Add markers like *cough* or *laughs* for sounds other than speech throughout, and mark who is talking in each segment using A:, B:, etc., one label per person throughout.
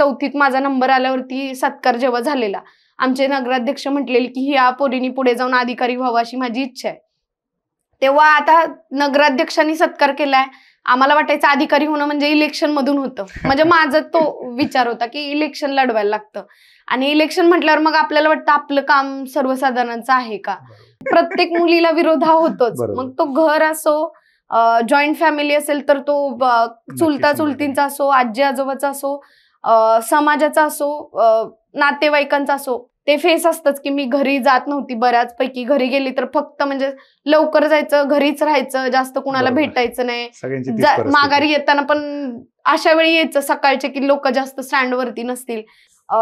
A: चौथीत माझा नंबर आल्यावरती सत्कार जेव्हा झालेला आमचे नगराध्यक्ष म्हटलेले की या पोरीनी पुढे जाऊन अधिकारी व्हावा अशी माझी इच्छा आहे तेव्हा आता नगराध्यक्षांनी सत्कार केलाय आम्हाला वाटायचं अधिकारी होणं म्हणजे इलेक्शन मधून होतं म्हणजे माझा तो विचार होता की इलेक्शन लढवायला लागतं आणि इलेक्शन म्हटल्यावर मग आपल्याला वाटतं आपलं काम सर्वसाधारणांचं आहे का प्रत्येक मुलीला विरोध हा होतोच मग तो घर असो जॉईंट फॅमिली असेल तर तो चुलता चुलतींचा असो आजी आजोबाचा असो समाजाचा असो नातेवाईकांचा असो ते फेस असतच की मी घरी जात नव्हती बऱ्याच पैकी घरी गेली तर फक्त म्हणजे लवकर जायचं घरीच राहायचं जास्त कुणाला भेटायचं नाही माघारी येताना पण अशा वेळी यायचं सकाळचे की लोक जास्त स्टँडवरती नसतील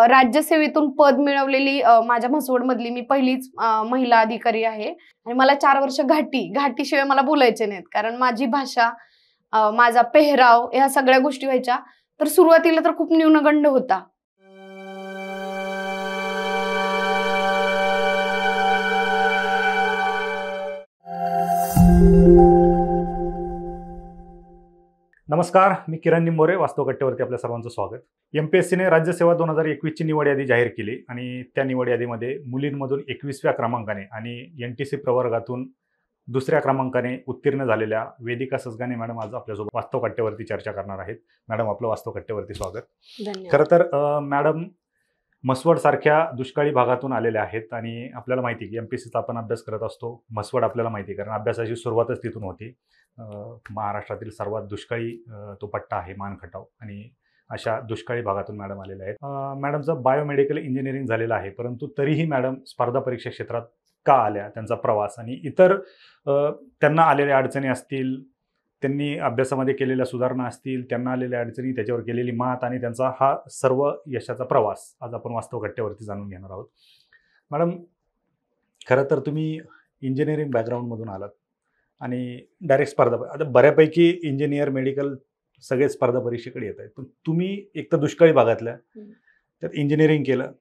A: राज्यसेवेतून पद मिळवलेली माझ्या मधली मी पहिलीच महिला अधिकारी आहे आणि मला चार वर्ष घाटी घाटीशिवाय मला बोलायचे नाहीत कारण माझी भाषा माझा पेहराव ह्या सगळ्या गोष्टी व्हायच्या तर सुरुवातीला तर खूप न्यूनगंड होता
B: नमस्कार मी किरण निंबोरे वास्तवकट्ट्यावरती आपल्या सर्वांचं स्वागत एम पी एस सीने राज्यसेवा दोन हजार एकवीसची निवड यादी जाहीर केली आणि त्या निवड यादीमध्ये मुलींमधून एकवीसव्या क्रमांकाने आणि एन टी सी प्रवर्गातून दुसऱ्या क्रमांकाने उत्तीर्ण झालेल्या वेदिका ससगाने मॅडम आज आपल्यासोबत वास्तव कट्ट्यावरती चर्चा करणार आहेत मॅडम आपलं वास्तव कट्ट्यावरती स्वागत खरं तर मॅडम मसवड सारख्या दुष्काळी भागातून आलेल्या आहेत आणि आपल्याला माहिती की एम पी सीचा आपण अभ्यास करत असतो म्हसवड आपल्याला माहिती कारण अभ्यासाची सुरुवातच तिथून होती महाराष्ट्रातील सर्वात दुष्काळी तो पट्टा आहे मानखटाव आणि अशा दुष्काळी भागातून मॅडम आलेल्या आहेत मॅडमचं बायोमेडिकल इंजिनिअरिंग झालेलं आहे परंतु तरीही मॅडम स्पर्धा परीक्षा क्षेत्रात का आल्या त्यांचा प्रवास आणि इतर त्यांना आलेल्या अडचणी असतील त्यांनी अभ्यासामध्ये केलेल्या सुधारणा असतील त्यांना आलेल्या अडचणी त्याच्यावर केलेली मात आणि त्यांचा हा सर्व यशाचा प्रवास आज आपण वास्तव घट्ट्यावरती जाणून घेणार आहोत मॅडम खरं तर तुम्ही इंजिनिअरिंग बॅकग्राऊंडमधून आलात आणि डायरेक्ट स्पर्धा आता बऱ्यापैकी इंजिनियर मेडिकल सगळे स्पर्धा परीक्षेकडे येत आहेत पण तुम्ही एक तर दुष्काळी भागातल्या त्यात इंजिनिअरिंग केलं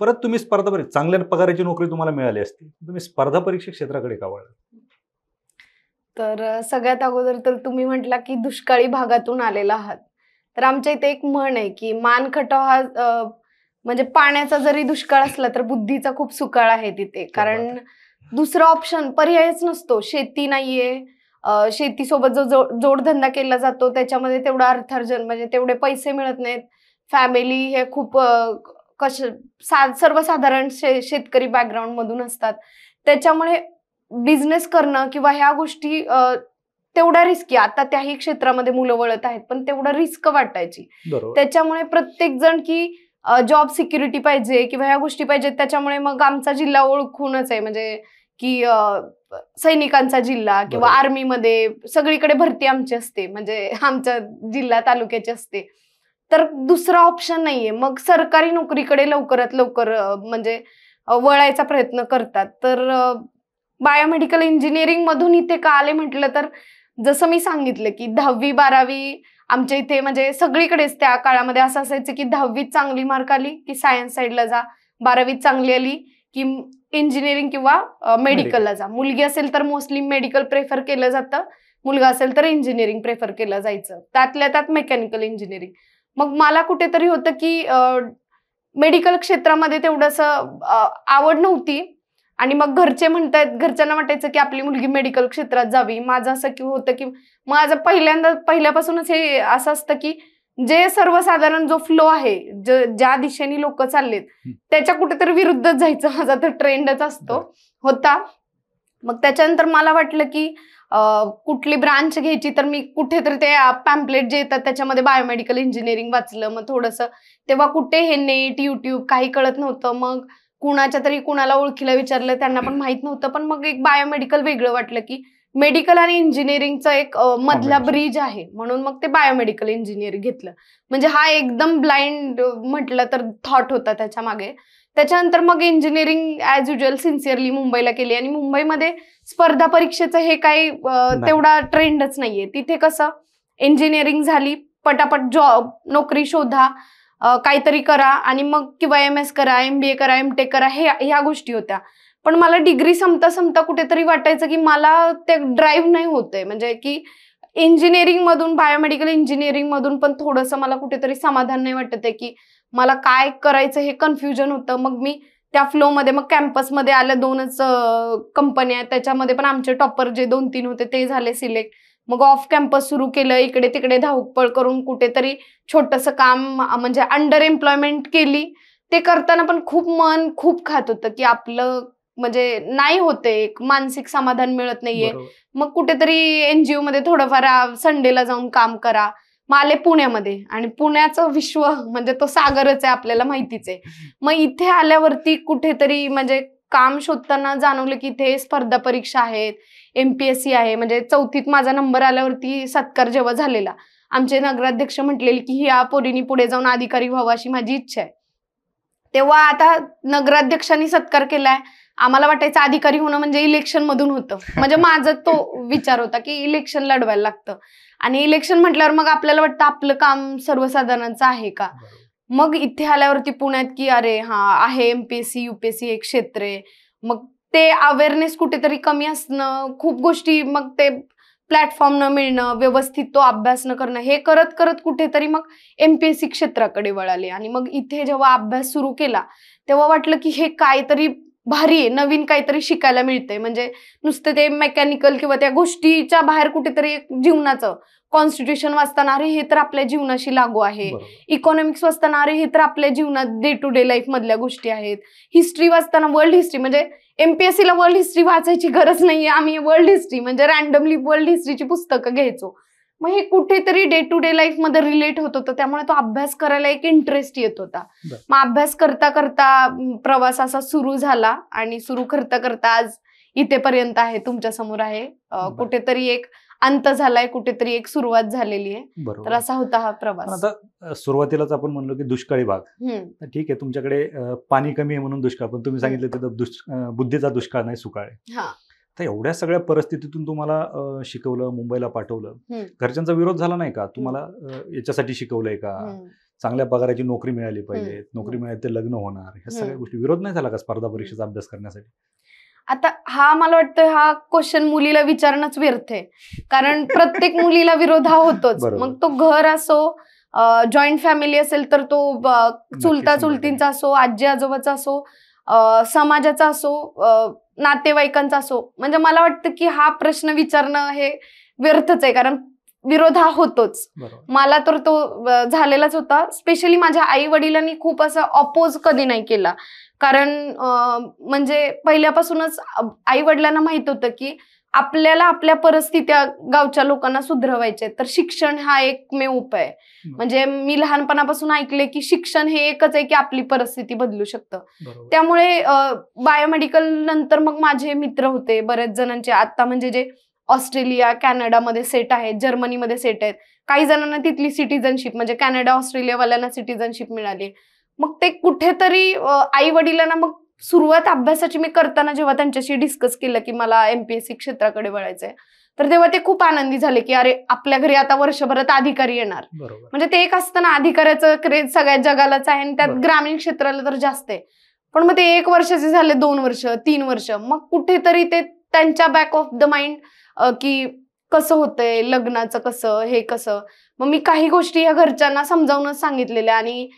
B: परत तुम्ही स्पर्धा परीक्षा चांगल्या पगाराची नोकरी तुम्हाला मिळाली असती तुम्ही स्पर्धा परीक्षा क्षेत्राकडे का वळला
A: तर सगळ्यात अगोदर तर तुम्ही म्हटला की दुष्काळी भागातून आलेला आहात तर आमच्या इथे एक म्हण आहे की मान खटाव हा म्हणजे पाण्याचा जरी दुष्काळ असला तर बुद्धीचा खूप सुकाळ आहे तिथे कारण दुसरा ऑप्शन पर्यायच नसतो शेती नाहीये शेतीसोबत जो जोडधंदा केला जातो त्याच्यामध्ये तेवढा अर्थार्जन म्हणजे तेवढे पैसे मिळत नाहीत फॅमिली हे खूप कश सा सर्वसाधारण शे शेतकरी मधून असतात त्याच्यामुळे बिझनेस करणं किंवा ह्या गोष्टी तेवढ्या रिस्की आता त्याही क्षेत्रामध्ये मुलं वळत आहेत पण तेवढं रिस्क वाटायची त्याच्यामुळे प्रत्येक जण की जॉब सिक्युरिटी पाहिजे किंवा ह्या गोष्टी पाहिजेत त्याच्यामुळे मग आमचा जिल्हा ओळखूनच आहे म्हणजे की सैनिकांचा जिल्हा किंवा आर्मीमध्ये सगळीकडे भरती आमची असते म्हणजे आमच्या जिल्हा तालुक्याची असते तर दुसरा ऑप्शन नाहीये मग सरकारी नोकरीकडे लवकरात लवकर म्हणजे वळायचा प्रयत्न करतात तर बायोमेडिकल इंजिनिअरिंग मधून इथे का आले म्हटलं तर जसं मी सांगितलं की दहावी बारावी आमच्या इथे म्हणजे सगळीकडेच त्या काळामध्ये असं असायचं की दहावीत चांगली मार्क आली की सायन्स साईडला जा बारावीत चांगली आली की इंजिनिअरिंग किंवा मेडिकलला जा मुलगी असेल तर मोस्टली मेडिकल प्रेफर केलं जातं मुलगा असेल तर इंजिनिअरिंग प्रेफर केलं जायचं त्यातल्या त्यात मेकॅनिकल इंजिनिअरिंग मग मला कुठेतरी होतं की मेडिकल क्षेत्रामध्ये तेवढस आवड नव्हती आणि मग घरचे म्हणतायत घरच्यांना वाटायचं की आपली मुलगी मेडिकल क्षेत्रात जावी माझं असं की होतं की माझं पहिल्यांदा पहिल्यापासूनच हे असं असतं की जे सर्वसाधारण जो फ्लो आहे ज्या दिशेने लोक चाललेत त्याच्या कुठेतरी विरुद्धच जायचं *laughs* माझा तर ट्रेंडच असतो होता मग त्याच्यानंतर मला वाटलं की कुठली ब्रांच घ्यायची तर मी कुठेतरी ते पॅम्पलेट जे येतात त्याच्यामध्ये बायोमेडिकल इंजिनिअरिंग वाचलं मग थोडंसं तेव्हा कुठे हे नेट युट्यूब काही कळत नव्हतं मग कुणाच्या तरी कुणाला ओळखीला विचारलं त्यांना पण माहित नव्हतं पण मग एक बायोमेडिकल वेगळं वाटलं की मेडिकल आणि इंजिनिअरिंगचं एक मधला ब्रिज आहे म्हणून मग ते बायोमेडिकल इंजिनिअरिंग घेतलं म्हणजे हा एकदम ब्लाइंड म्हटलं तर थॉट होता त्याच्या मागे त्याच्यानंतर मग इंजिनिअरिंग ॲज युजल सिन्सिअरली मुंबईला केली आणि मुंबईमध्ये स्पर्धा परीक्षेचं हे काही तेवढा ट्रेंडच नाहीये तिथे कसं इंजिनिअरिंग झाली पटापट जॉब नोकरी शोधा काहीतरी करा आणि मग किंवा एम एस करा एम बी ए करा एम टेक करा हे ह्या गोष्टी होत्या पण मला डिग्री संपता संपता कुठेतरी वाटायचं की मला ते ड्राईव्ह नाही आहे म्हणजे की इंजिनिअरिंग मधून बायोमेडिकल इंजिनिअरिंग मधून पण थोडंसं मला कुठेतरी समाधान नाही वाटत आहे की मला काय करायचं हे कन्फ्युजन होतं मग मी त्या फ्लोमध्ये मग कॅम्पसमध्ये आल्या दोनच कंपन्या त्याच्यामध्ये पण आमचे टॉपर जे दोन तीन होते ते झाले सिलेक्ट मग ऑफ कॅम्पस सुरू केलं इकडे तिकडे धावपळ करून कुठेतरी छोटंसं काम म्हणजे अंडर एम्प्लॉयमेंट केली ते करताना पण खूप मन खूप खात होतं की आपलं म्हणजे नाही होते एक मानसिक समाधान मिळत नाहीये मग कुठेतरी एनजीओ मध्ये थोडंफार संडेला जाऊन काम करा मग आले पुण्यामध्ये आणि पुण्याचं विश्व म्हणजे तो सागरच आहे आपल्याला माहितीच आहे मग इथे आल्यावरती कुठेतरी म्हणजे काम शोधताना जाणवलं की इथे स्पर्धा परीक्षा आहेत एमपीएससी आहे म्हणजे चौथीत माझा नंबर आल्यावरती सत्कार जेव्हा झालेला आमचे नगराध्यक्ष म्हटलेले की ह्या पोरीनी पुढे जाऊन अधिकारी व्हावा अशी माझी इच्छा आहे तेव्हा आता नगराध्यक्षांनी सत्कार केलाय आम्हाला वाटायचं अधिकारी होणं म्हणजे इलेक्शन मधून होतं म्हणजे माझा तो विचार होता की इलेक्शन लढवायला लागतं आणि इलेक्शन म्हटल्यावर मग आपल्याला वाटतं आपलं काम सर्वसाधारणांचं आहे का मग इथे आल्यावरती पुण्यात की अरे हा आहे एमपीएससी युपीएससी एक क्षेत्र आहे मग ते अवेअरनेस कुठेतरी कमी असणं खूप गोष्टी मग ते प्लॅटफॉर्म न मिळणं व्यवस्थित तो अभ्यास न करणं हे करत करत कुठेतरी मग एमपीएससी क्षेत्राकडे वळाले आणि मग इथे जेव्हा अभ्यास सुरू केला तेव्हा वाटलं की हे काहीतरी भारी आहे नवीन काहीतरी शिकायला मिळतंय म्हणजे नुसतं ते मेकॅनिकल किंवा त्या गोष्टीच्या बाहेर कुठेतरी जीवनाचं कॉन्स्टिट्यूशन वाचताना अरे हे तर आपल्या जीवनाशी लागू आहे इकॉनॉमिक्स वाचताना अरे हे तर आपल्या जीवनात डे टू डे लाईफ मधल्या गोष्टी आहेत हिस्ट्री वाचताना वर्ल्ड हिस्ट्री म्हणजे एमपीएससीला वर्ल्ड हिस्ट्री वाचायची गरज नाहीये आम्ही वर्ल्ड हिस्ट्री म्हणजे रॅन्डमली वर्ल्ड हिस्ट्रीची पुस्तकं घ्यायचो मग हे कुठेतरी डे टू डे लाईफ मध्ये रिलेट होत होतं त्यामुळे तो अभ्यास करायला एक इंटरेस्ट येत होता मग अभ्यास करता करता प्रवास असा सुरू झाला आणि सुरू करता करता आज इथेपर्यंत आहे तुमच्या समोर आहे कुठेतरी एक अंत झालाय कुठेतरी एक सुरुवात झालेली
B: आहे तर असा
A: होता हा प्रवास
B: आता सुरुवातीलाच आपण म्हणलो की दुष्काळी भाग ठीक आहे तुमच्याकडे पाणी कमी आहे म्हणून दुष्काळ पण तुम्ही सांगितलं तर बुद्धीचा दुष्काळ नाही सुकाळ तर एवढ्या सगळ्या परिस्थितीतून तुम्हाला शिकवलं मुंबईला पाठवलं घरच्यांचा विरोध झाला नाही का तुम्हाला याच्यासाठी शिकवलंय का चांगल्या पगाराची नोकरी मिळाली पाहिजे नोकरी मिळाली तर लग्न होणार ह्या सगळ्या गोष्टी विरोध नाही झाला का स्पर्धा परीक्षेचा अभ्यास करण्यासाठी
A: आता हा मला वाटतं हा क्वेश्चन मुलीला विचारणंच व्यर्थ आहे कारण *laughs* प्रत्येक मुलीला विरोध हा होतोच मग तो घर असो जॉईंट फॅमिली असेल तर तो चुलता चुलतींचा असो आजी आजोबाचा असो समाजाचा असो नातेवाईकांचा असो म्हणजे मला वाटतं की हा प्रश्न विचारणं हे व्यर्थच आहे कारण विरोध हा होतोच मला तर तो झालेलाच होता स्पेशली माझ्या आई वडिलांनी खूप असं अपोज कधी नाही केला कारण म्हणजे पहिल्यापासूनच आई वडिलांना माहित होतं की आपल्याला आपल्या परिस्थिती गावच्या लोकांना सुधरवायचे तर शिक्षण हा एक एकमेव उपाय म्हणजे मी लहानपणापासून ऐकले की शिक्षण हे एकच आहे की आपली परिस्थिती बदलू शकतं त्यामुळे बायोमेडिकल नंतर मग माझे मित्र होते बरेच जणांचे आता म्हणजे जे ऑस्ट्रेलिया कॅनडामध्ये सेट आहेत जर्मनीमध्ये सेट आहेत काही जणांना तिथली सिटीजनशिप म्हणजे कॅनडा ऑस्ट्रेलियावाल्यांना सिटीजनशिप मिळाली मग ते कुठेतरी आई वडिलांना मग सुरुवात अभ्यासाची मी करताना जेव्हा त्यांच्याशी डिस्कस केलं की मला एमपीएससी क्षेत्राकडे वळायचंय तर तेव्हा ते खूप आनंदी झाले की अरे आपल्या घरी आता वर्षभरात अधिकारी येणार म्हणजे ते एक असताना अधिकाऱ्याचं क्रेज सगळ्या जगालाच आहे आणि त्यात ग्रामीण क्षेत्राला तर जास्त आहे पण मग ते एक वर्षाचे झाले दोन वर्ष तीन वर्ष मग कुठेतरी ते त्यांच्या बॅक ऑफ द माइंड की कसं होतंय लग्नाचं कसं हे कसं मग मी काही गोष्टी या घरच्यांना समजावूनच सांगितलेल्या आणि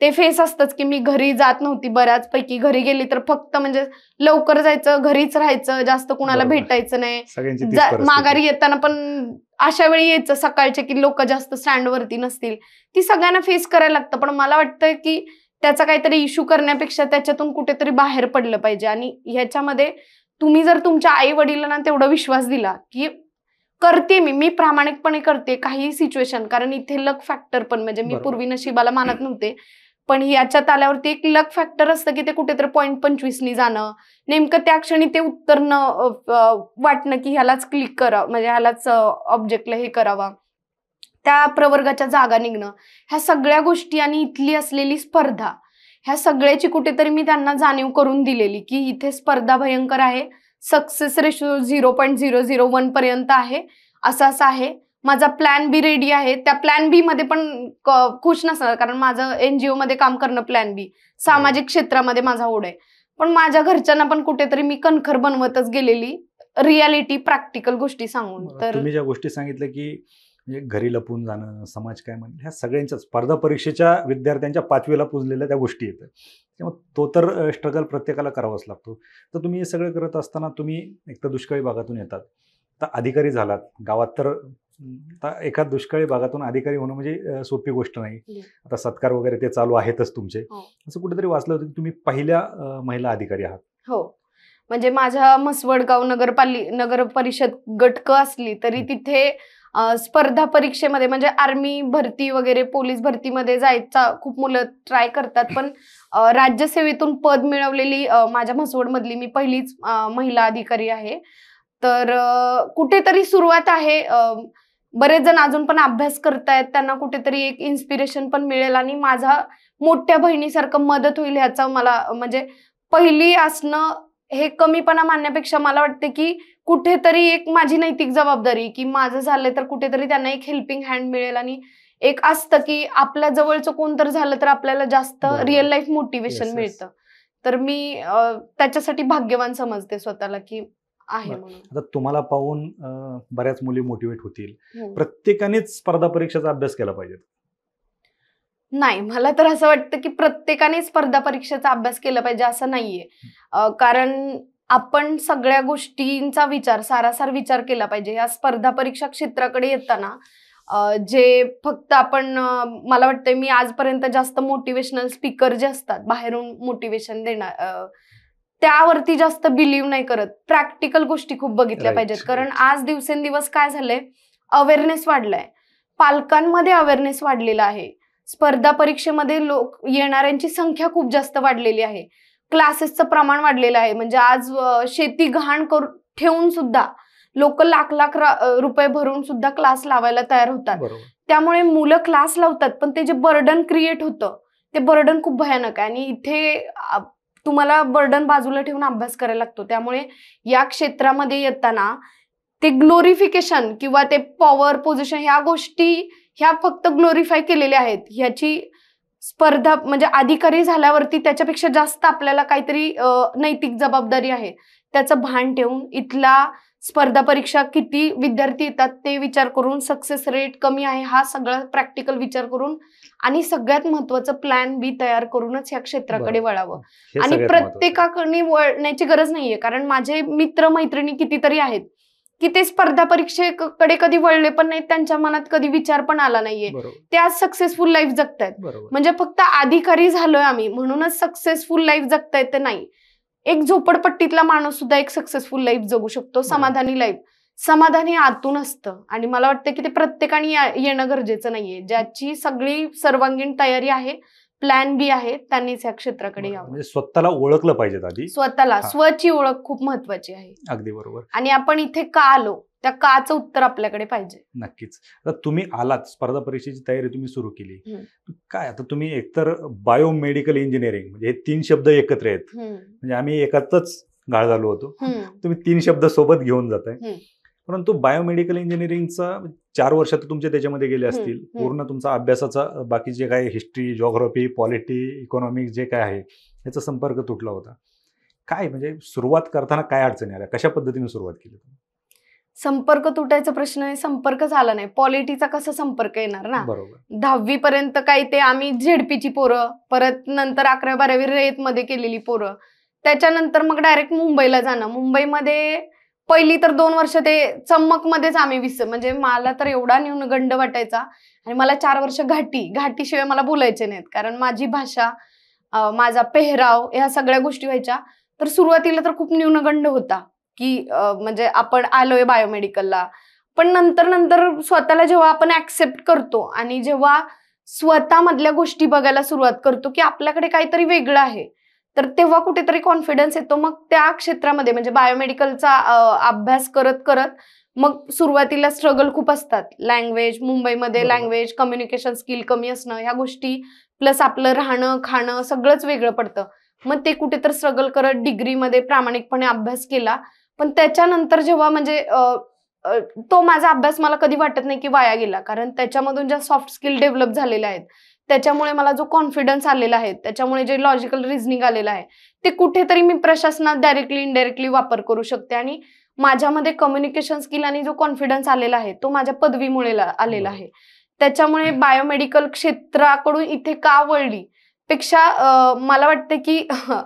A: ते फेस असतंच की मी घरी जात नव्हती बऱ्याच पैकी घरी गेली तर फक्त म्हणजे लवकर जायचं घरीच राहायचं जास्त कुणाला भेटायचं नाही माघारी येताना पण अशा वेळी यायचं सकाळचे की लोक जास्त स्टँडवरती नसतील ती सगळ्यांना फेस करायला लागतं पण मला वाटतं की त्याचा काहीतरी इश्यू करण्यापेक्षा त्याच्यातून कुठेतरी बाहेर पडलं पाहिजे आणि ह्याच्यामध्ये तुम्ही जर तुमच्या आई वडिलांना तेवढा विश्वास दिला की करते मी मी प्रामाणिकपणे करते काही सिच्युएशन कारण इथे लक फॅक्टर पण म्हणजे मी पूर्वी नशिबाला मानत नव्हते पण याच्यात आल्यावरती एक लक फॅक्टर असतं की ते कुठेतरी पॉईंट पंचवीसनी जाणं नेमकं त्या क्षणी ते उत्तर न वाटणं की ह्यालाच क्लिक करा म्हणजे ह्यालाच ऑब्जेक्टला हे करावा त्या प्रवर्गाच्या जागा निघणं ह्या सगळ्या गोष्टी आणि इथली असलेली स्पर्धा ह्या सगळ्याची कुठेतरी मी त्यांना जाणीव करून दिलेली की इथे स्पर्धा भयंकर आहे success ratio zero point zero zero one पर्यंत आहे असं असं आहे माझा प्लॅन बी रेडी आहे त्या प्लॅन बी मध्ये पण खुश नसणार कारण माझं एनजीओ मध्ये काम करणं प्लॅन बी सामाजिक क्षेत्रामध्ये माझा ओढ आहे पण माझ्या घरच्यांना पण कुठेतरी मी कणखर बनवतच गेलेली रियालिटी प्रॅक्टिकल गोष्टी सांगून तर मी
B: ज्या गोष्टी सांगितलं की म्हणजे घरी लपून जाणं समाज काय म्हणणं ह्या सगळ्यांच्या स्पर्धा परीक्षेच्या विद्यार्थ्यांच्या पाचवीला पुजलेल्या त्या गोष्टी येतात तो तर स्ट्रगल प्रत्येकाला करावाच लागतो तर तुम्ही हे सगळं करत असताना तुम्ही एक तर दुष्काळी भागातून येतात तर अधिकारी झालात गावात तर एका दुष्काळी भागातून अधिकारी होणं म्हणजे सोपी गोष्ट नाही हो. आता सत्कार वगैरे ते चालू आहेतच तुमचे हो. असं कुठेतरी वाचलं होतं की तुम्ही पहिल्या महिला अधिकारी आहात
A: हो म्हणजे माझ्या मसवडगाव नगरपालिक नगर परिषद गटक असली तरी तिथे स्पर्धा परीक्षेमध्ये म्हणजे आर्मी भरती वगैरे पोलीस भरतीमध्ये जायचा खूप मुलं ट्राय करतात पण राज्यसेवेतून पद मिळवलेली माझ्या म्हसवडमधली मी पहिलीच महिला अधिकारी आहे तर कुठेतरी सुरुवात आहे बरेच जण अजून पण अभ्यास करतायत त्यांना कुठेतरी एक इन्स्पिरेशन पण मिळेल आणि माझा मोठ्या बहिणीसारखं मदत होईल ह्याचा मला म्हणजे पहिली असणं हे कमीपणा मानण्यापेक्षा मला वाटते की कुठेतरी एक माझी नैतिक जबाबदारी की माझं झालं तर कुठेतरी त्यांना एक हेल्पिंग हँड मिळेल आणि एक असतं की आपल्या जवळचं तर झालं तर आपल्याला जास्त रिअल लाईफ मोटिवेशन मिळतं तर मी त्याच्यासाठी भाग्यवान समजते स्वतःला की आहे आता
B: तुम्हाला पाहून बऱ्याच मुली मोटिवेट होतील हो. प्रत्येकानेच स्पर्धा परीक्षेचा अभ्यास केला पाहिजे
A: नाही मला तर असं वाटतं की प्रत्येकाने स्पर्धा परीक्षेचा अभ्यास केला पाहिजे असं नाहीये कारण आपण सगळ्या गोष्टींचा विचार सारासार विचार केला पाहिजे या स्पर्धा परीक्षा क्षेत्राकडे येताना जे फक्त आपण मला वाटतं मी आजपर्यंत जास्त मोटिवेशनल स्पीकर जे असतात बाहेरून मोटिवेशन देणार त्यावरती जास्त बिलीव्ह नाही करत प्रॅक्टिकल गोष्टी खूप बघितल्या पाहिजेत कारण आज दिवसेंदिवस काय झालंय अवेअरनेस वाढलाय पालकांमध्ये अवेअरनेस वाढलेला आहे स्पर्धा परीक्षेमध्ये लोक येणाऱ्यांची संख्या खूप जास्त वाढलेली आहे क्लासेसचं प्रमाण वाढलेलं आहे म्हणजे आज शेती घाण करून ठेवून सुद्धा लोक लाख लाख रुपये भरून सुद्धा क्लास लावायला तयार होतात त्यामुळे मुलं क्लास लावतात पण ते जे बर्डन क्रिएट होतं ते बर्डन खूप भयानक आहे आणि इथे तुम्हाला बर्डन बाजूला ठेवून अभ्यास करायला लागतो त्यामुळे या क्षेत्रामध्ये येताना ते ग्लोरिफिकेशन किंवा ते पॉवर पोझिशन ह्या गोष्टी ह्या फक्त ग्लोरीफाय केलेल्या आहेत ह्याची स्पर्धा म्हणजे अधिकारी झाल्यावरती त्याच्यापेक्षा जास्त आपल्याला काहीतरी नैतिक जबाबदारी आहे त्याचं भान ठेवून इथला स्पर्धा परीक्षा किती विद्यार्थी येतात ते विचार करून सक्सेस रेट कमी आहे हा सगळा प्रॅक्टिकल विचार करून आणि सगळ्यात महत्वाचं प्लॅन बी तयार करूनच या क्षेत्राकडे वळावं आणि प्रत्येकाकडे वळण्याची गरज नाहीये कारण माझे मित्र मैत्रिणी कितीतरी आहेत की ते स्पर्धा परीक्षेकडे कधी वळले पण नाहीत त्यांच्या मनात कधी विचार पण आला नाहीये ते आज सक्सेसफुल लाईफ जगतायत म्हणजे फक्त अधिकारी झालोय आम्ही म्हणूनच सक्सेसफुल लाईफ जगतायत ते नाही एक झोपडपट्टीतला माणूस सुद्धा एक सक्सेसफुल लाईफ जगू शकतो समाधानी लाईफ समाधान हे आतून असतं आणि मला वाटतं की ते प्रत्येकाने येणं गरजेचं नाहीये ज्याची सगळी सर्वांगीण तयारी आहे प्लॅन बी आहे त्यांनीच या क्षेत्राकडे यावं
B: म्हणजे स्वतःला ओळखलं पाहिजे आधी स्वतःला स्वची
A: ओळख खूप महत्वाची आहे अगदी बरोबर आणि आपण इथे का आलो त्या काचं उत्तर आपल्याकडे पाहिजे
B: नक्कीच आता तुम्ही आलात स्पर्धा परीक्षेची तयारी तुम्ही सुरू केली काय आता तुम्ही एकतर बायोमेडिकल इंजिनिअरिंग म्हणजे हे तीन शब्द एकत्र आहेत म्हणजे आम्ही एकातच गाळ झालो होतो तुम्ही तीन शब्द सोबत घेऊन आहे परंतु बायोमेडिकल इंजिनिअरिंगचा चार वर्षात तुमचे त्याच्यामध्ये गेले असतील पूर्ण तुमचा अभ्यासाचा बाकी जे काय हिस्ट्री जॉग्रफी पॉलिटी इकॉनॉमिक जे काय आहे याचा संपर्क तुटला होता काय म्हणजे सुरुवात करताना काय अडचणी आल्या कशा पद्धतीने सुरुवात केली
A: संपर्क तुटायचा प्रश्न आहे संपर्क झाला नाही पॉलिटीचा कसा संपर्क येणार ना बरोबर दहावी पर्यंत काही ते आम्ही झेडपीची पोरं परत नंतर अकरा बारावी रेत मध्ये केलेली पोरं त्याच्यानंतर मग डायरेक्ट मुंबईला जाणं मुंबईमध्ये पहिली तर दोन वर्ष ते चमक मध्येच आम्ही विस म्हणजे मला तर एवढा न्यूनगंड वाटायचा आणि मला चार वर्ष घाटी घाटीशिवाय मला बोलायचे नाहीत कारण माझी भाषा माझा पेहराव ह्या सगळ्या गोष्टी व्हायच्या तर सुरुवातीला तर खूप न्यूनगंड होता की म्हणजे आपण आलोय बायोमेडिकलला पण नंतर नंतर स्वतःला जेव्हा आपण ऍक्सेप्ट करतो आणि जेव्हा स्वतःमधल्या गोष्टी बघायला सुरुवात करतो की आपल्याकडे काहीतरी वेगळं आहे तर तेव्हा कुठेतरी कॉन्फिडन्स येतो मग त्या क्षेत्रामध्ये म्हणजे बायोमेडिकलचा अभ्यास करत करत मग सुरुवातीला स्ट्रगल खूप असतात लँग्वेज मुंबईमध्ये लँग्वेज कम्युनिकेशन स्किल कमी असणं ह्या गोष्टी प्लस आपलं राहणं खाणं सगळंच वेगळं पडतं मग ते कुठे तर स्ट्रगल करत डिग्रीमध्ये प्रामाणिकपणे अभ्यास केला पण त्याच्यानंतर जेव्हा म्हणजे तो माझा अभ्यास मला कधी वाटत नाही की वाया गेला कारण त्याच्यामधून ज्या सॉफ्ट स्किल डेव्हलप झालेल्या आहेत त्याच्यामुळे मला जो कॉन्फिडन्स आलेला आहे त्याच्यामुळे जे लॉजिकल रिझनिंग आलेलं आहे ते कुठेतरी मी प्रशासनात डायरेक्टली इनडायरेक्टली वापर करू शकते आणि माझ्यामध्ये कम्युनिकेशन स्किल आणि जो कॉन्फिडन्स आलेला आहे तो माझ्या पदवीमुळे आलेला आहे त्याच्यामुळे बायोमेडिकल क्षेत्राकडून इथे का वळली पेक्षा मला वाटते की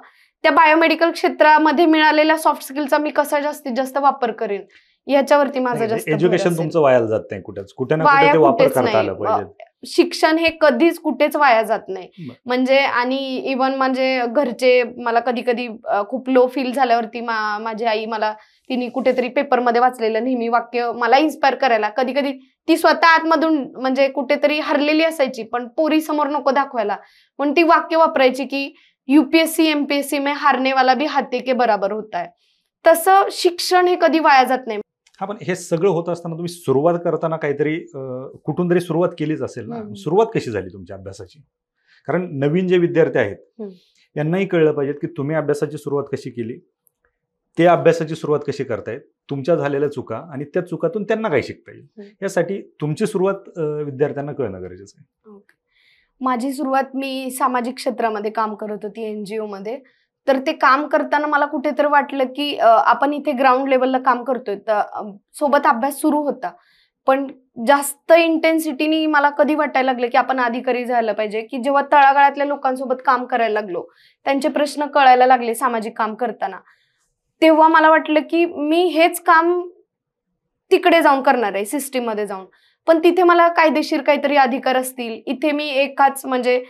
A: *laughs* त्या बायोमेडिकल क्षेत्रामध्ये मिळालेल्या सॉफ्ट स्किलचा मी कसा जास्तीत जास्त वापर करेन याच्यावरती माझा जास्त एज्युकेशन तुमचं
B: वाया जात नाही कुठेच कुठे वापर करता आलं पाहिजे
A: शिक्षण हे कधीच कुठेच वाया जात नाही म्हणजे आणि इवन म्हणजे घरचे मला कधी कधी खूप लो फील झाल्यावरती माझी आई मला तिने कुठेतरी पेपरमध्ये वाचलेलं नेहमी वाक्य मला इन्स्पायर करायला कधी कधी ती स्वतः आतमधून म्हणजे कुठेतरी हरलेली असायची पण पोरी समोर नको दाखवायला पण ती वाक्य वापरायची की युपीएससी एमपीएससी मे हारने वाला भी हाते के बराबर होत आहे तसं शिक्षण हे कधी वाया जात नाही
B: हा पण हे सगळं होत असताना तुम्ही सुरुवात करताना काहीतरी कुठून तरी सुरुवात केलीच असेल ना सुरुवात कशी झाली तुमच्या अभ्यासाची कारण नवीन जे विद्यार्थी आहेत यांनाही कळलं पाहिजे की तुम्ही अभ्यासाची सुरुवात कशी केली ते अभ्यासाची सुरुवात कशी करतायत तुमच्या झालेल्या चुका आणि त्या चुकातून त्यांना काय शिकता येईल यासाठी तुमची सुरुवात विद्यार्थ्यांना कळणं गरजेचं आहे
A: माझी सुरुवात मी सामाजिक क्षेत्रामध्ये काम करत होती एनजीओ मध्ये तर ते काम करताना मला कुठेतरी वाटलं की आपण इथे ग्राउंड लेवलला काम करतोय तर सोबत अभ्यास सुरू होता पण जास्त इंटेन्सिटीनी मला कधी वाटायला लागलं की आपण अधिकारी झालं पाहिजे की जेव्हा तळागाळातल्या लोकांसोबत काम करायला लागलो त्यांचे प्रश्न कळायला लागले सामाजिक काम करताना तेव्हा मला वाटलं की मी हेच काम तिकडे जाऊन करणार आहे सिस्टीममध्ये जाऊन पण तिथे मला कायदेशीर काहीतरी अधिकार असतील इथे मी एकाच म्हणजे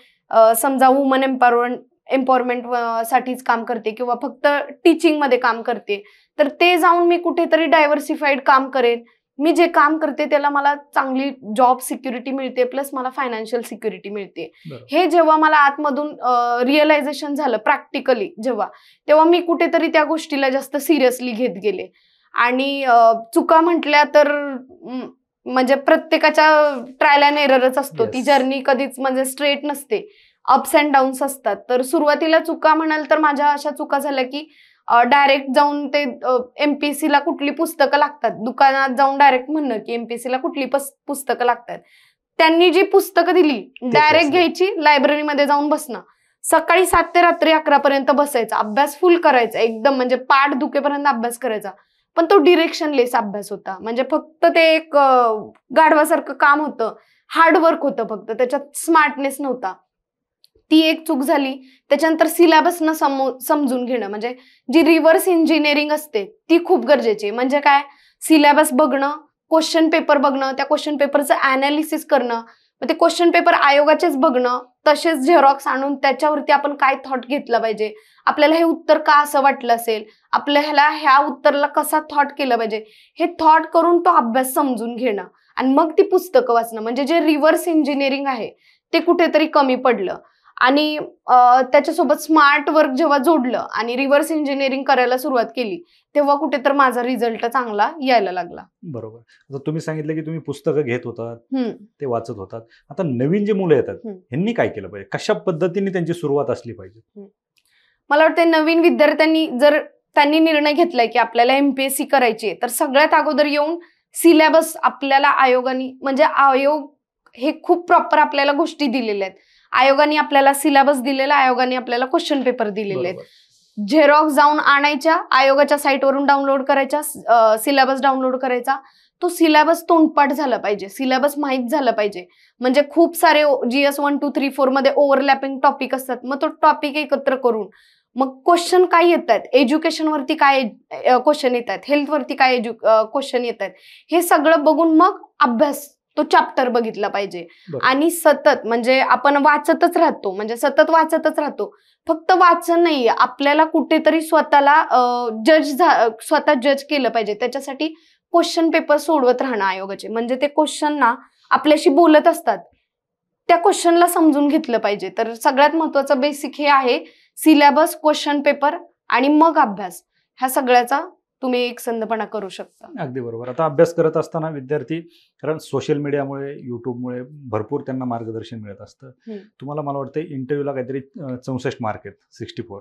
A: समजा वुमन एम्पॉवरमेंट एम्पॉवरमेंट साठीच काम करते किंवा फक्त टीचिंगमध्ये काम करते तर ते जाऊन मी कुठेतरी डायव्हर्सिफाईड काम करेन मी जे काम करते त्याला मला चांगली जॉब सिक्युरिटी मिळते प्लस मला फायनान्शियल सिक्युरिटी मिळते हे जेव्हा मला आतमधून रिअलायझेशन झालं प्रॅक्टिकली जेव्हा तेव्हा मी कुठेतरी त्या गोष्टीला जास्त सिरियसली घेत गेले आणि चुका म्हटल्या तर म्हणजे प्रत्येकाच्या ट्रायल अँड एररच असतो ती जर्नी कधीच म्हणजे स्ट्रेट नसते अप्स अँड डाऊन्स असतात तर सुरुवातीला चुका म्हणाल तर माझ्या अशा चुका झाल्या की डायरेक्ट जाऊन ते एमपीसी ला कुठली पुस्तकं लागतात दुकानात जाऊन डायरेक्ट म्हणणं की एमपीसी ला कुठली पुस्तकं लागतात त्यांनी जी पुस्तकं दिली डायरेक्ट घ्यायची लायब्ररीमध्ये जाऊन बसणं सकाळी सात ते रात्री अकरा पर्यंत बसायचा अभ्यास फुल करायचा एकदम म्हणजे पाठ धुकेपर्यंत अभ्यास करायचा पण तो लेस अभ्यास होता म्हणजे फक्त ते एक गाढवासारखं काम होतं हार्डवर्क होतं फक्त त्याच्यात स्मार्टनेस नव्हता ती एक चूक झाली त्याच्यानंतर सिलेबस न समजून घेणं म्हणजे जी रिव्हर्स इंजिनिअरिंग असते ती खूप गरजेची म्हणजे काय सिलेबस बघणं क्वेश्चन पेपर बघणं त्या क्वेश्चन पेपरचं अनालिसिस करणं मग ते क्वेश्चन पेपर आयोगाचेच बघणं तसेच झेरॉक्स आणून त्याच्यावरती आपण काय थॉट घेतला पाहिजे आपल्याला हे उत्तर का असं वाटलं असेल आपल्याला ह्या उत्तरला कसा थॉट केलं पाहिजे हे थॉट करून तो अभ्यास समजून घेणं आणि मग ती पुस्तकं वाचणं म्हणजे जे रिव्हर्स इंजिनिअरिंग आहे ते कुठेतरी कमी पडलं आणि त्याच्यासोबत स्मार्ट वर्क जेव्हा जोडलं आणि रिव्हर्स इंजिनिअरिंग करायला सुरुवात केली तेव्हा कुठे तर माझा रिझल्ट चांगला यायला लागला
B: बरोबर तुम्ही सांगितलं की तुम्ही पुस्तकं घेत होतात ते वाचत होतात आता नवीन जे मुलं येतात यांनी काय केलं पाहिजे कशा पद्धतीने त्यांची सुरुवात असली पाहिजे
A: मला वाटतं नवीन विद्यार्थ्यांनी जर त्यांनी निर्णय घेतलाय की आपल्याला एमपीएससी करायची तर सगळ्यात अगोदर येऊन सिलेबस आपल्याला आयोगाने म्हणजे आयोग हे खूप प्रॉपर आपल्याला गोष्टी दिलेल्या आहेत आयोगाने आपल्याला सिलेबस दिलेला आयोगाने आपल्याला क्वेश्चन पेपर दिलेले आहेत झेरॉक्स जाऊन आणायच्या आयोगाच्या साईटवरून डाउनलोड करायच्या सिलेबस डाउनलोड करायचा तो सिलेबस तोंडपाठ झाला पाहिजे सिलेबस माहीत झाला पाहिजे म्हणजे खूप सारे GS one two three four मध्ये ओव्हरलॅपिंग टॉपिक असतात मग तो टॉपिक एकत्र करून मग क्वेश्चन काय येत आहेत वरती काय क्वेश्चन येत आहेत हेल्थवरती काय एज्यु क्वेश्चन येत आहेत हे सगळं बघून मग अभ्यास तो चॅप्टर बघितला पाहिजे आणि सतत म्हणजे आपण वाचतच राहतो म्हणजे सतत वाचतच राहतो फक्त वाचन नाहीये आपल्याला कुठेतरी स्वतःला जज स्वतः जज केलं पाहिजे त्याच्यासाठी क्वेश्चन पेपर सोडवत राहणं आयोगाचे म्हणजे ते क्वेश्चन ना आपल्याशी बोलत असतात त्या क्वेश्चनला समजून घेतलं पाहिजे तर सगळ्यात महत्वाचं बेसिक हे आहे सिलेबस क्वेश्चन पेपर आणि मग अभ्यास ह्या सगळ्याचा तुम्ही एक संधपणा करू शकता
B: अगदी बरोबर आता अभ्यास करत असताना विद्यार्थी कारण सोशल मीडियामुळे युट्यूबमुळे भरपूर त्यांना मार्गदर्शन मिळत असतं तुम्हाला मला वाटतं इंटरव्ह्यूला काहीतरी चौसष्ट मार्क आहेत सिक्स्टी फोर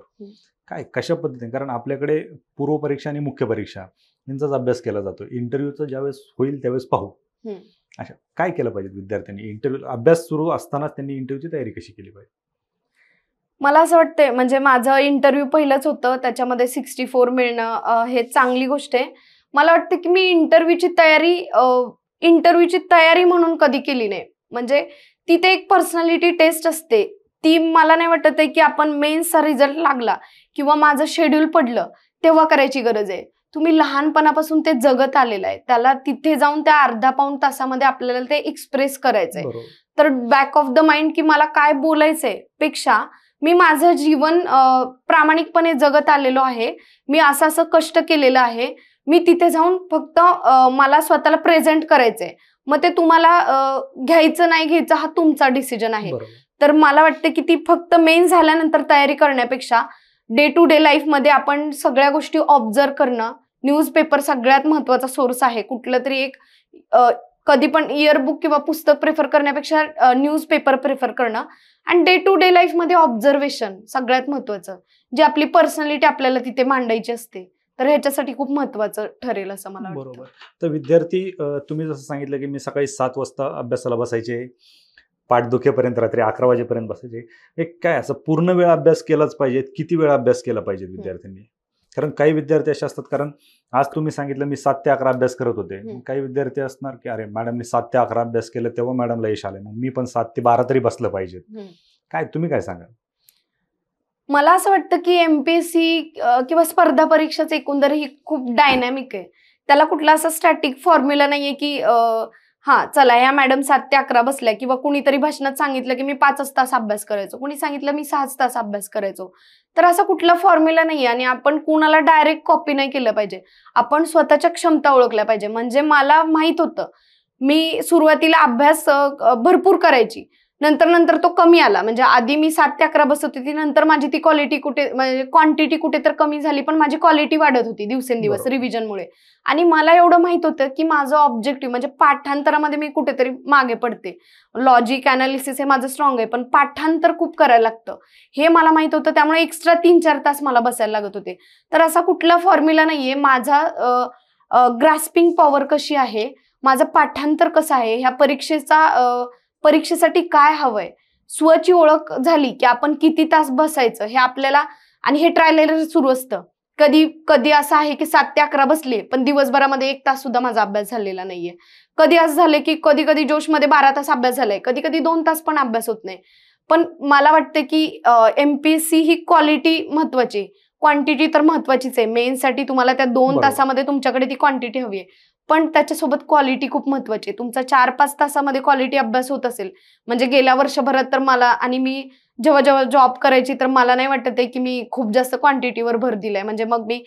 B: काय कशा पद्धतीने कारण आपल्याकडे पूर्व परीक्षा आणि मुख्य परीक्षा यांचाच अभ्यास केला जातो इंटरव्ह्यूचं ज्यावेळेस होईल त्यावेळेस पाहू अच्छा काय केलं पाहिजे विद्यार्थ्यांनी इंटरव्ह्यू अभ्यास सुरू असतानाच त्यांनी इंटरव्ह्यूची तयारी कशी केली पाहिजे
A: मला असं वाटतंय म्हणजे माझं इंटरव्ह्यू पहिलंच होतं त्याच्यामध्ये सिक्स्टी फोर मिळणं हे चांगली गोष्ट आहे मला वाटतं की मी इंटरव्ह्यूची तयारी इंटरव्ह्यूची तयारी म्हणून कधी केली नाही म्हणजे तिथे एक पर्सनॅलिटी टेस्ट असते ती मला नाही वाटत आहे की आपण मेन्सचा रिझल्ट लागला किंवा माझं शेड्यूल पडलं तेव्हा करायची गरज आहे तुम्ही लहानपणापासून ते जगत आलेलं आहे त्याला तिथे जाऊन त्या अर्धा पाऊण तासामध्ये आपल्याला ते एक्सप्रेस करायचंय तर बॅक ऑफ द माइंड की मला काय बोलायचंय पेक्षा मी माझं जीवन प्रामाणिकपणे जगत आलेलो आहे मी असं असं कष्ट केलेलं आहे मी तिथे जाऊन फक्त मला स्वतःला प्रेझेंट करायचंय मग ते तुम्हाला घ्यायचं नाही घ्यायचं हा तुमचा डिसिजन आहे तर मला वाटतं की ती फक्त मेन झाल्यानंतर तयारी करण्यापेक्षा डे टू डे लाईफमध्ये आपण सगळ्या गोष्टी ऑब्झर्व करणं न्यूजपेपर सगळ्यात महत्वाचा सोर्स आहे कुठलं तरी एक कधी पण इयरबुक किंवा पुस्तक प्रेफर करण्यापेक्षा न्यूजपेपर प्रेफर करणं अँड डे टू डे मध्ये ऑब्झर्वेशन सगळ्यात महत्वाचं जे आपली पर्सनॅलिटी आपल्याला तिथे मांडायची असते तर ह्याच्यासाठी खूप महत्वाचं ठरेल असं मला
B: बरोबर तर विद्यार्थी तुम्ही जसं सांगितलं की मी सकाळी सात वाजता अभ्यासाला बसायचे पाठदुखेपर्यंत रात्री अकरा वाजेपर्यंत बसायचे एक काय असं पूर्ण वेळ अभ्यास केलाच पाहिजे किती वेळा अभ्यास केला पाहिजे विद्यार्थ्यांनी कारण काही विद्यार्थी असे असतात कारण आज तुम्ही सांगितलं मी सात ते अकरा अभ्यास करत होते काही विद्यार्थी असणार की अरे मॅडमनी सात ते अकरा अभ्यास केलं तेव्हा मॅडमला यश आले मग मी पण सात ते बारा तरी बसलं पाहिजे काय तुम्ही काय सांगा
A: मला असं वाटतं की एमपीएससी किंवा स्पर्धा परीक्षाच एकंदर ही खूप डायनॅमिक आहे त्याला कुठला असा स्टॅटिक फॉर्म्युला नाहीये की हा चला या मॅडम सात ते अकरा बसल्या किंवा कुणीतरी भाषणात सांगितलं की मी पाचच तास अभ्यास करायचो कुणी सांगितलं मी सहाच तास अभ्यास करायचो तर असा कुठला फॉर्म्युला नाही आणि आपण कुणाला डायरेक्ट कॉपी नाही केलं पाहिजे आपण स्वतःच्या क्षमता ओळखल्या पाहिजे म्हणजे मला माहित होतं मी सुरुवातीला अभ्यास भरपूर करायची नंतर नंतर तो कमी आला म्हणजे आधी मी सात ते अकरा बसत होती नंतर माझी ती क्वालिटी कुठे म्हणजे क्वांटिटी कुठे तर कमी झाली पण माझी क्वालिटी वाढत होती दिवसेंदिवस रिव्हिजनमुळे आणि मला एवढं माहित होतं की माझं ऑब्जेक्टिव्ह म्हणजे पाठांतरामध्ये मी कुठेतरी मागे पडते लॉजिक अनालिसिस हे माझं स्ट्रॉंग आहे पण पाठांतर खूप करायला लागतं हे मला माहित होतं त्यामुळे एक्स्ट्रा तीन चार तास मला बसायला लागत होते तर असा कुठला फॉर्म्युला नाहीये माझा ग्रास्पिंग पॉवर कशी आहे माझं पाठांतर कसं आहे ह्या परीक्षेचा परीक्षेसाठी काय हवंय स्वची ओळख झाली की आपण किती तास बसायचं हे आपल्याला आणि हे ट्रायल सुरू असतं कधी कधी असं आहे की सात ते अकरा बसले पण दिवसभरामध्ये एक तास सुद्धा माझा अभ्यास झालेला नाहीये कधी असं झाले की कधी कधी जोशमध्ये बारा तास अभ्यास झालाय कधी कधी दोन तास पण अभ्यास होत नाही पण मला वाटतं की एमपीएससी ही क्वालिटी महत्वाची क्वांटिटी तर महत्वाचीच आहे साठी तुम्हाला त्या दोन तासामध्ये तुमच्याकडे ती क्वांटिटी हवी आहे पण त्याच्यासोबत क्वालिटी खूप महत्वाची आहे तुमचा चार पाच तासामध्ये क्वालिटी अभ्यास होत असेल म्हणजे गेल्या वर्षभरात तर मला आणि मी जेव्हा जेव्हा जॉब करायची तर मला नाही वाटत आहे की मी खूप जास्त क्वांटिटीवर भर दिलाय म्हणजे मग मी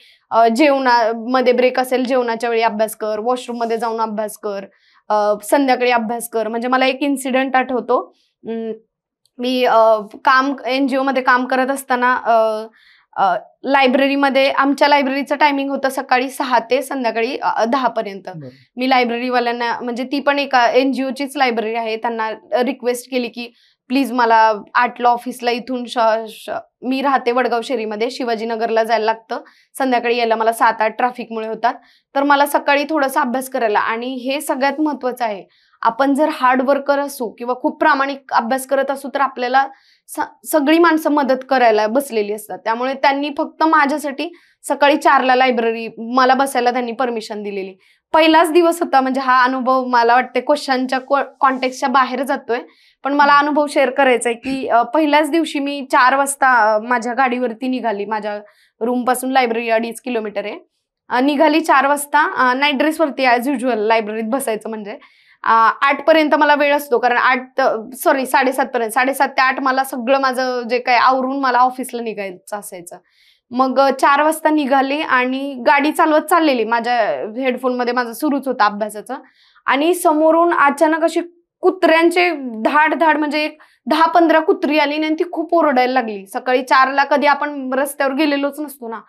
A: जेवणामध्ये ब्रेक असेल जेवणाच्या वेळी अभ्यास कर वॉशरूममध्ये जाऊन अभ्यास कर संध्याकाळी अभ्यास कर म्हणजे मला एक इन्सिडेंट आठवतो मी काम एनजीओ मध्ये काम करत असताना लायब्ररीमध्ये आमच्या लायब्ररीचं टायमिंग होतं सकाळी सहा ते संध्याकाळी दहा पर्यंत मी लायब्ररीवाल्यांना म्हणजे ती पण एका एनजीओचीच लायब्ररी आहे त्यांना रिक्वेस्ट केली की प्लीज मला आठला ऑफिसला इथून मी राहते वडगाव शेरीमध्ये शिवाजीनगरला जायला लागतं संध्याकाळी यायला मला सात आठ ट्रॅफिकमुळे होतात तर मला सकाळी थोडासा अभ्यास करायला आणि हे सगळ्यात महत्वाचं आहे आपण जर हार्ड वर्कर असू किंवा खूप प्रामाणिक अभ्यास करत असू तर आपल्याला सगळी माणसं मदत करायला बसलेली असतात त्यामुळे त्यांनी फक्त माझ्यासाठी सकाळी चारला लायब्ररी मला बसायला त्यांनी परमिशन दिलेली पहिलाच दिवस होता म्हणजे हा अनुभव मला वाटते क्वेश्चनच्या कॉन्टेक्टच्या बाहेर जातोय पण मला अनुभव शेअर करायचा आहे की पहिल्याच दिवशी मी चार वाजता माझ्या गाडीवरती निघाली माझ्या रूम पासून लायब्ररी अडीच किलोमीटर आहे निघाली चार वाजता नाईट ड्रेसवरती ॲज युजल लायब्ररीत बसायचं म्हणजे पर्यंत मला वेळ असतो कारण आठ सॉरी पर्यंत साडेसात ते आठ मला सगळं माझं जे काय आवरून मला ऑफिसला निघायचं असायचं मग चार वाजता निघाले आणि गाडी चालवत चाललेली माझ्या हेडफोनमध्ये माझा सुरूच होता अभ्यासाचं आणि समोरून अचानक अशी कुत्र्यांचे धाड धाड म्हणजे एक दहा पंधरा कुत्री आली आणि ती खूप ओरडायला लागली सकाळी चारला कधी आपण रस्त्यावर गेलेलोच नसतो ना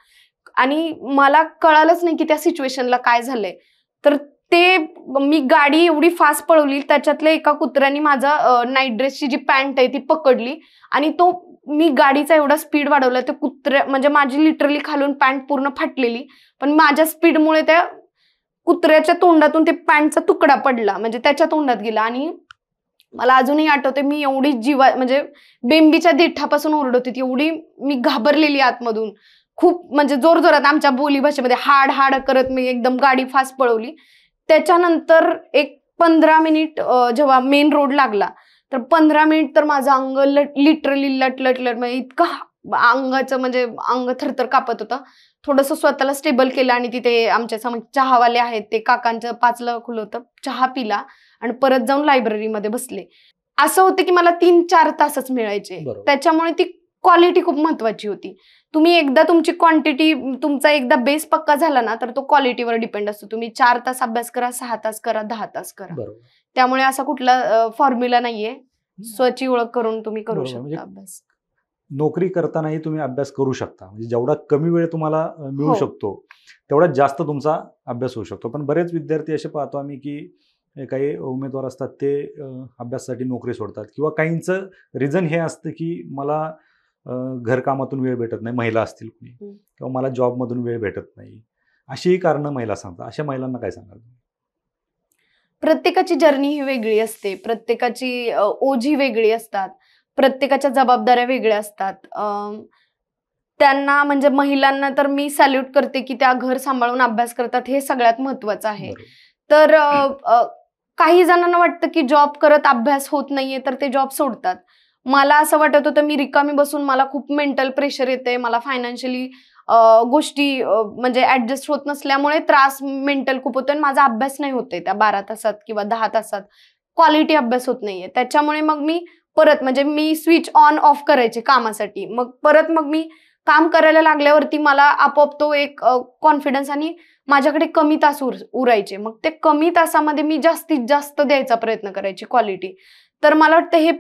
A: आणि मला कळालंच नाही की त्या सिच्युएशनला काय झालंय तर ते मी गाडी एवढी फास्ट पळवली त्याच्यातल्या एका कुत्र्याने माझा नाईट ड्रेसची जी पॅन्ट आहे ती पकडली आणि तो मी गाडीचा एवढा स्पीड वाढवला ते कुत्र्या म्हणजे माझी लिटरली खालून पॅन्ट पूर्ण फाटलेली पण माझ्या स्पीडमुळे त्या कुत्र्याच्या तोंडातून ते पॅन्टचा तुकडा पडला म्हणजे त्याच्या तोंडात गेला आणि मला अजूनही आठवते मी एवढी जीवा म्हणजे बेंबीच्या देठापासून ओरडत होती एवढी मी घाबरलेली आतमधून खूप म्हणजे जोरजोरात आमच्या बोली हाड हाड करत मी एकदम गाडी फास्ट पळवली त्याच्यानंतर एक पंधरा मिनिट जेव्हा मेन रोड लागला तर पंधरा मिनिट तर माझं अंग लट लिटरली लट लट म्हणजे इतकं अंगाचं म्हणजे अंग थरथर कापत होतं थोडंसं स्वतःला स्टेबल केलं आणि तिथे आमच्या समोर चहावाले आहेत ते काकांचं पाचलं खुलं होतं चहा पिला आणि परत जाऊन लायब्ररीमध्ये बसले असं होतं की मला तीन चार तासच मिळायचे त्याच्यामुळे ती क्वालिटी खूप महत्वाची होती तुम्ही एकदा तुमची क्वांटिटी तुमचा एकदा बेस पक्का झाला ना तर तो क्वालिटीवर डिपेंड असतो तुम्ही चार तास अभ्यास करा सहा तास करा दहा तास करा त्यामुळे असा कुठला फॉर्म्युला नाहीये स्वची ओळख करून तुम्ही करू म्हणजे शकता अभ्यास
B: नोकरी करतानाही तुम्ही अभ्यास करू शकता म्हणजे जेवढा कमी वेळ तुम्हाला मिळू हो. शकतो तेवढा जास्त तुमचा अभ्यास होऊ शकतो पण बरेच विद्यार्थी असे पाहतो आम्ही की काही उमेदवार असतात ते अभ्यासासाठी नोकरी सोडतात किंवा काहींचं रिझन हे असतं की मला घरकामातून वेळ भेटत नाही महिला असतील कुणी किंवा मला जॉबमधून वेळ भेटत नाही अशीही कारणं महिला सांगतात अशा महिलांना काय सांगाल
A: प्रत्येकाची जर्नी ही वेगळी असते प्रत्येकाची ओझी वेगळी असतात प्रत्येकाच्या जबाबदाऱ्या वेगळ्या असतात त्यांना म्हणजे महिलांना तर मी सॅल्यूट करते की त्या घर सांभाळून अभ्यास करतात हे सगळ्यात महत्वाचं आहे तर काही जणांना वाटतं की जॉब करत अभ्यास होत नाहीये तर ते जॉब सोडतात मला असं वाटत होतं मी रिकामी बसून मला खूप मेंटल प्रेशर येते मला फायनान्शियली गोष्टी म्हणजे ऍडजस्ट होत नसल्यामुळे त्रास मेंटल खूप होतो आणि माझा अभ्यास नाही होते त्या बारा तासात किंवा दहा तासात क्वालिटी अभ्यास होत नाहीये त्याच्यामुळे मग मी परत म्हणजे मी स्विच ऑन ऑफ करायचे कामासाठी मग परत मग मी काम करायला लागल्यावरती मला आपोआप तो एक कॉन्फिडन्स आणि माझ्याकडे कमी तास उर उरायचे मग ते कमी तासामध्ये मी जास्तीत जास्त द्यायचा प्रयत्न करायची क्वालिटी तर मला वाटतं हे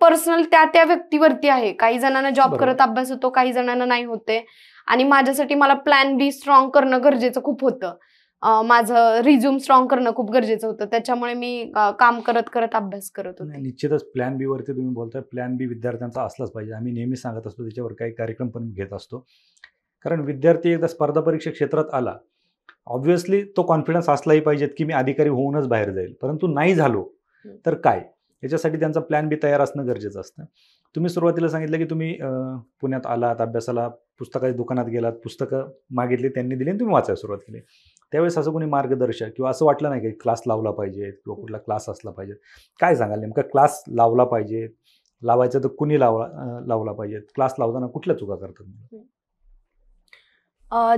A: पर्सनल त्या त्या व्यक्तीवरती आहे काही जणांना जॉब करत अभ्यास होतो काही जणांना नाही होते आणि माझ्यासाठी मला प्लॅन बी स्ट्रॉंग करणं गरजेचं खूप होतं माझं रिझ्यूम स्ट्रॉंग करणं खूप गरजेचं होतं त्याच्यामुळे मी काम करत करत अभ्यास करत होतो
B: निश्चितच प्लॅन बी वरती तुम्ही बोलताय प्लॅन बी विद्यार्थ्यांचा असलाच पाहिजे आम्ही नेहमी सांगत असतो त्याच्यावर काही कार्यक्रम पण घेत असतो कारण विद्यार्थी एकदा स्पर्धा परीक्षा क्षेत्रात आला ऑब्व्हियसली तो कॉन्फिडन्स असलाही पाहिजेत की मी अधिकारी होऊनच बाहेर जाईल परंतु नाही झालो तर काय याच्यासाठी त्यांचा प्लॅन बी तयार असणं गरजेचं असतं तुम्ही सुरुवातीला सांगितलं की तुम्ही पुण्यात आलात अभ्यासाला पुस्तकाच्या दुकानात गेलात पुस्तकं मागितली त्यांनी दिली आणि तुम्ही वाचायला सुरुवात केली त्यावेळेस असं कोणी मार्गदर्शक किंवा असं वाटलं नाही की क्लास लावला पाहिजे किंवा कुठला क्लास असला पाहिजे काय सांगाल नेमका क्लास लावला पाहिजे लावायचा तर कुणी लावला लावला पाहिजे क्लास लावताना कुठल्या चुका करतात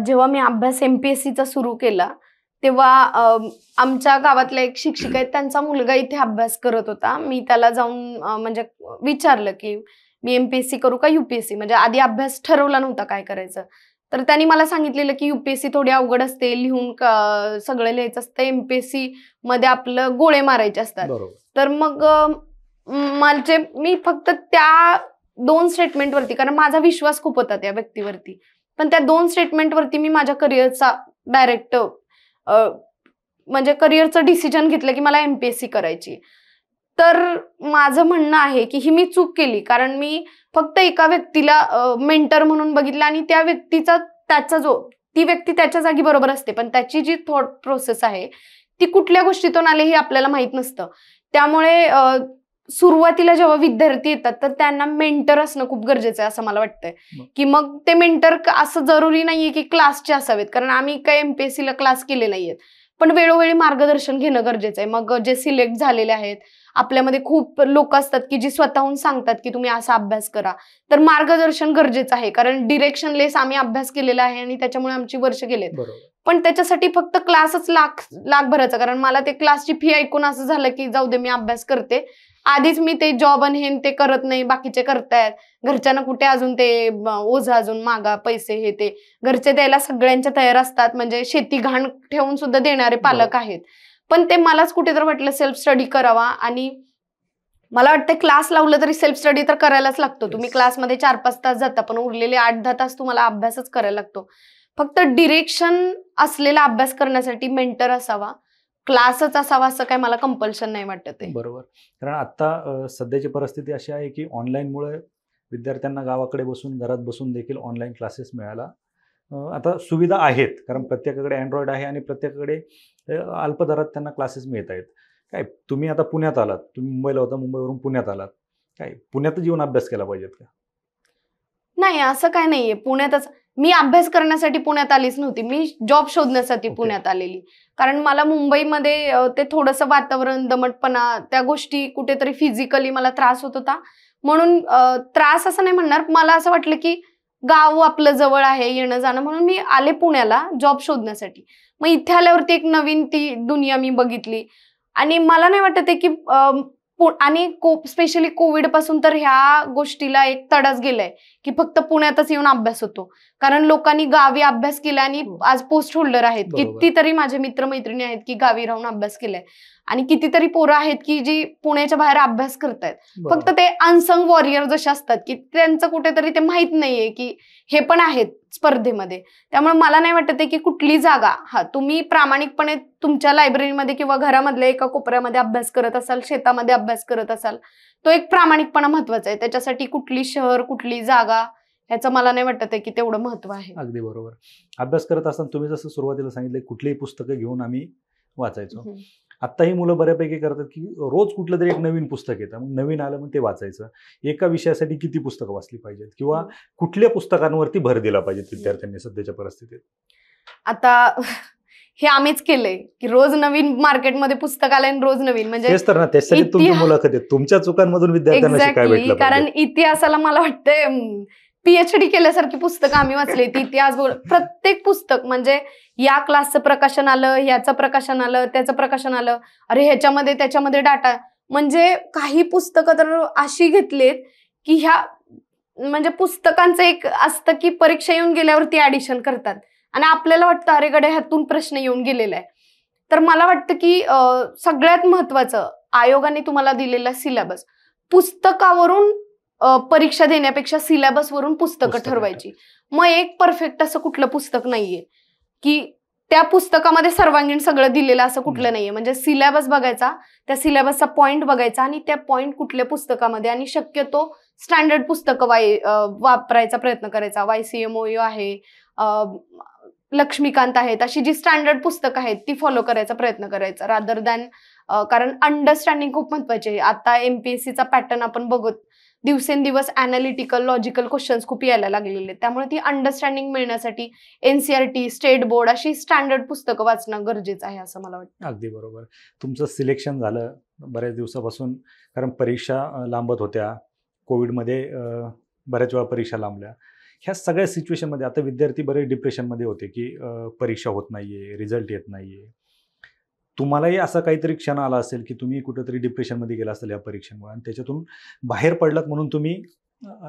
A: जेव्हा मी अभ्यास एम पी एस सुरू केला तेव्हा आमच्या गावातला एक शिक्षिका आहेत त्यांचा मुलगा इथे अभ्यास करत होता मी त्याला जाऊन म्हणजे विचारलं की मी एमपीएससी करू का युपीएससी म्हणजे आधी अभ्यास ठरवला नव्हता काय करायचं तर त्यांनी मला सांगितलेलं की युपीएससी थोडी अवघड असते लिहून सगळं लिहायचं असतं एमपीएससी मध्ये आपलं गोळे मारायचे असतात तर मग माझे मी फक्त त्या दोन स्टेटमेंटवरती कारण माझा विश्वास खूप होता त्या व्यक्तीवरती पण त्या दोन स्टेटमेंटवरती मी माझ्या करिअरचा डायरेक्ट म्हणजे करिअरचं डिसिजन घेतलं की मला एम पी एस सी करायची तर माझं म्हणणं आहे की ही मी चूक केली कारण मी फक्त एका व्यक्तीला मेंटर म्हणून बघितलं आणि त्या व्यक्तीचा त्याचा जो ती व्यक्ती त्याच्या जागी बरोबर असते पण त्याची जी थॉट प्रोसेस आहे ती कुठल्या गोष्टीतून आली हे आपल्याला माहीत नसतं त्यामुळे सुरुवातीला जेव्हा विद्यार्थी येतात तर त्यांना मेंटर असणं खूप गरजेचं आहे असं मला वाटतंय की मग ते मेंटर असं जरुरी नाहीये की क्लासचे असावेत कारण आम्ही काही एमपीएससीला क्लास केले नाहीयेत पण वेळोवेळी मार्गदर्शन घेणं गरजेचं आहे मग जे सिलेक्ट झालेले आहेत आपल्यामध्ये खूप लोक असतात की जी स्वतःहून सांगतात की तुम्ही असा अभ्यास करा तर मार्गदर्शन गरजेचं आहे कारण डिरेक्शनलेस आम्ही अभ्यास केलेला आहे आणि त्याच्यामुळे आमची वर्ष गेलेत पण त्याच्यासाठी फक्त क्लासच लाख लाख भरायचा कारण मला ते क्लासची फी ऐकून असं झालं की जाऊ दे मी अभ्यास करते आधीच मी ते जॉब आणि हे ते करत नाही बाकीचे करतायत घरच्यांना कुठे अजून ते ओझ अजून मागा पैसे हे ते घरचे द्यायला सगळ्यांच्या तयार असतात म्हणजे शेती घाण ठेवून सुद्धा देणारे पालक आहेत पण ते मलाच कुठेतरी वाटलं सेल्फ स्टडी करावा आणि मला वाटतं क्लास लावलं तरी सेल्फ स्टडी तर करायलाच लागतो तुम्ही क्लासमध्ये चार पाच तास जाता पण उरलेले आठ दहा तास तुम्हाला अभ्यासच करायला लागतो फक्त डिरेक्शन असलेला अभ्यास करण्यासाठी मेंटर असावा क्लासच असावा असं काय मला कंपल्शन नाही वाटत आहे
B: बरोबर कारण आता सध्याची परिस्थिती अशी आहे की ऑनलाईनमुळे विद्यार्थ्यांना गावाकडे बसून घरात बसून देखील ऑनलाईन क्लासेस मिळाला आता सुविधा आहेत कारण हो. प्रत्येकाकडे अँड्रॉइड आहे आणि प्रत्येकाकडे अल्प दरात त्यांना क्लासेस मिळत आहेत काय तुम्ही आता पुण्यात आलात तुम्ही मुंबईला होता मुंबईवरून पुण्यात आलात काय पुण्यातच येऊन अभ्यास केला पाहिजेत का
A: नाही असं काय नाहीये पुण्यातच मी अभ्यास करण्यासाठी पुण्यात आलीच नव्हती मी जॉब शोधण्यासाठी पुण्यात आलेली कारण मला मुंबईमध्ये ते थोडंसं वातावरण दमटपणा त्या गोष्टी कुठेतरी फिजिकली मला त्रास होत होता म्हणून त्रास असं नाही म्हणणार मला असं वाटलं की गाव आपलं जवळ आहे येणं जाणं म्हणून मी आले पुण्याला जॉब शोधण्यासाठी मग इथे आल्यावरती एक नवीन ती दुनिया मी बघितली आणि मला नाही वाटत की आणि को स्पेशली कोविड पासून तर ह्या गोष्टीला एक तड़ास गेलाय की फक्त पुण्यातच येऊन अभ्यास होतो कारण लोकांनी गावी अभ्यास केला आणि हो. आज पोस्ट होल्डर आहेत कितीतरी माझे मित्रमैत्रिणी आहेत की गावी राहून अभ्यास केलाय आणि कितीतरी पोरं आहेत की जी पुण्याच्या बाहेर अभ्यास करतायत फक्त ते अनसंग वॉरियर जसे असतात की त्यांचं कुठेतरी ते माहित नाहीये की हे पण आहेत स्पर्धेमध्ये त्यामुळे मला नाही वाटत की कुठली जागा हा तुम्ही प्रामाणिकपणे तुमच्या लायब्ररीमध्ये किंवा घरामधल्या एका कोपऱ्यामध्ये अभ्यास करत असाल शेतामध्ये अभ्यास करत असाल तो एक प्रामाणिकपणा महत्वाचा आहे त्याच्यासाठी कुठली शहर कुठली जागा ह्याचं मला नाही वाटत आहे की तेवढं महत्व आहे
B: अगदी बरोबर अभ्यास करत असताना तुम्ही जसं सुरुवातीला सांगितलं कुठलीही पुस्तकं घेऊन आम्ही वाचायचो आत्ताही मुलं बऱ्यापैकी करतात की रोज कुठलं तरी एक नवीन पुस्तक येतं मग नवीन आलं मग ते वाचायचं एका विषयासाठी किती पुस्तकं वाचली पाहिजेत किंवा हो. कुठल्या पुस्तकांवरती भर दिला पाहिजे विद्यार्थ्यांनी सध्याच्या परिस्थितीत
A: आता *laughs* हे आम्हीच केलंय की रोज नवीन मार्केटमध्ये पुस्तक आलंय रोज नवीन म्हणजे तर
B: तुमची मुलाखत तुमच्या चुकांमधून विद्यार्थ्यांना भेटलं कारण
A: इतिहासाला मला वाटतंय पीएचडी केल्यासारखी पुस्तकं आम्ही वाचली ती इतिहास बोल प्रत्येक पुस्तक म्हणजे या क्लासचं प्रकाशन आलं याचं प्रकाशन आलं त्याचं प्रकाशन आलं अरे ह्याच्यामध्ये त्याच्यामध्ये डाटा म्हणजे काही पुस्तकं तर अशी घेतलीत की ह्या म्हणजे पुस्तकांचं एक असतं की परीक्षा येऊन गेल्यावरती ऍडिशन करतात आणि आपल्याला वाटतं अरे गडे ह्यातून प्रश्न येऊन गेलेला आहे तर मला वाटतं की सगळ्यात महत्वाचं आयोगाने तुम्हाला दिलेला सिलेबस पुस्तकावरून परीक्षा देण्यापेक्षा सिलेबसवरून पुस्तकं ठरवायची मग एक परफेक्ट असं कुठलं पुस्तक नाहीये की त्या पुस्तकामध्ये सर्वांगीण सगळं दिलेलं असं कुठलं नाहीये म्हणजे सिलेबस बघायचा त्या सिलेबसचा पॉईंट बघायचा आणि त्या पॉईंट कुठल्या पुस्तकामध्ये आणि शक्यतो स्टँडर्ड पुस्तकं वाय वापरायचा प्रयत्न करायचा वाय सी एम ओ आहे लक्ष्मीकांत आहेत अशी जी स्टँडर्ड पुस्तकं आहेत ती फॉलो करायचा प्रयत्न करायचा रादर दॅन कारण अंडरस्टँडिंग खूप महत्वाची आहे आता एमपीएससीचा पॅटर्न आपण बघत दिवसेंदिवस अॅनालिटिकल लॉजिकल क्वेश्चन्स खूप यायला लागलेले आहेत त्यामुळे ती अंडरस्टँडिंग मिळण्यासाठी एनसीआरटी स्टेट बोर्ड अशी स्टँडर्ड पुस्तकं वाचणं गरजेचं आहे असं मला वाटतं
B: अगदी बरोबर तुमचं सिलेक्शन झालं बऱ्याच दिवसापासून कारण परीक्षा लांबत होत्या कोविडमध्ये बऱ्याच वेळा परीक्षा लांबल्या ह्या सगळ्या सिच्युएशनमध्ये आता विद्यार्थी बरे डिप्रेशनमध्ये होते की परीक्षा होत नाही आहे रिझल्ट येत नाही आहे तुम्हालाही असा काहीतरी क्षण आला असेल की तुम्ही कुठंतरी डिप्रेशनमध्ये गेला असेल या परीक्षेमुळे आणि त्याच्यातून बाहेर पडलात म्हणून तुम्ही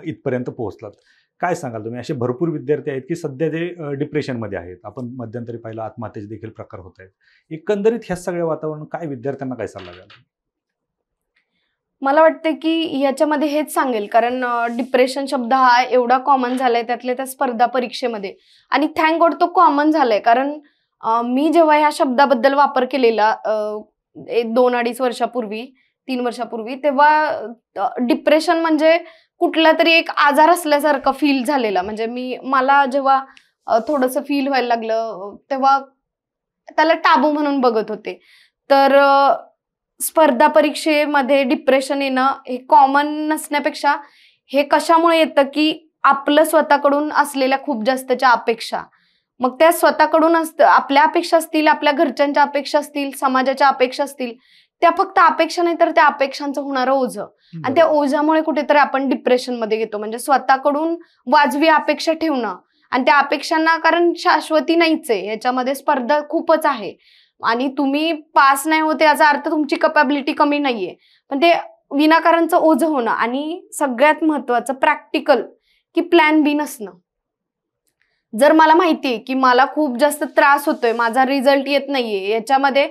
B: इथपर्यंत पोहोचलात काय सांगाल तुम्ही असे भरपूर विद्यार्थी आहेत की सध्या ते डिप्रेशनमध्ये आहेत आपण मध्यंतरी पाहिलं आत्महत्येचे देखील प्रकार होत आहेत एकंदरीत ह्या सगळ्या वातावरण काय विद्यार्थ्यांना काय सल्ला द्याल
A: मला वाटते की याच्यामध्ये हेच सांगेल कारण डिप्रेशन शब्द हा एवढा कॉमन झालाय त्यातल्या त्या स्पर्धा परीक्षेमध्ये आणि थँक गॉड तो कॉमन झालाय कारण मी जेव्हा ह्या शब्दाबद्दल वापर केलेला एक दोन अडीच वर्षापूर्वी तीन वर्षापूर्वी तेव्हा डिप्रेशन म्हणजे कुठला तरी एक आजार असल्यासारखा फील झालेला म्हणजे मी मला जेव्हा थोडंसं फील व्हायला लागलं तेव्हा त्याला टाबू म्हणून बघत होते तर स्पर्धा परीक्षेमध्ये डिप्रेशन येणं हे कॉमन नसण्यापेक्षा हे कशामुळे येतं की आपलं स्वतःकडून असलेल्या खूप जास्तच्या अपेक्षा मग त्या स्वतःकडून असतं आपल्या अपेक्षा असतील आपल्या घरच्यांच्या अपेक्षा असतील समाजाच्या अपेक्षा असतील त्या फक्त अपेक्षा नाही तर त्या अपेक्षांचं होणारं ओझं आणि त्या ओझ्यामुळे कुठेतरी आपण डिप्रेशन मध्ये घेतो म्हणजे स्वतःकडून वाजवी अपेक्षा ठेवणं आणि त्या अपेक्षांना कारण शाश्वती नाहीच आहे याच्यामध्ये स्पर्धा खूपच आहे आणि तुम्ही पास नाही होते याचा अर्थ तुमची कपॅबिलिटी कमी नाहीये पण ते विनाकारणचं ओझ होणं आणि सगळ्यात महत्वाचं प्रॅक्टिकल की प्लॅन बी नसणं जर मला माहिती आहे की मला खूप जास्त त्रास होतोय माझा रिझल्ट येत नाहीये याच्यामध्ये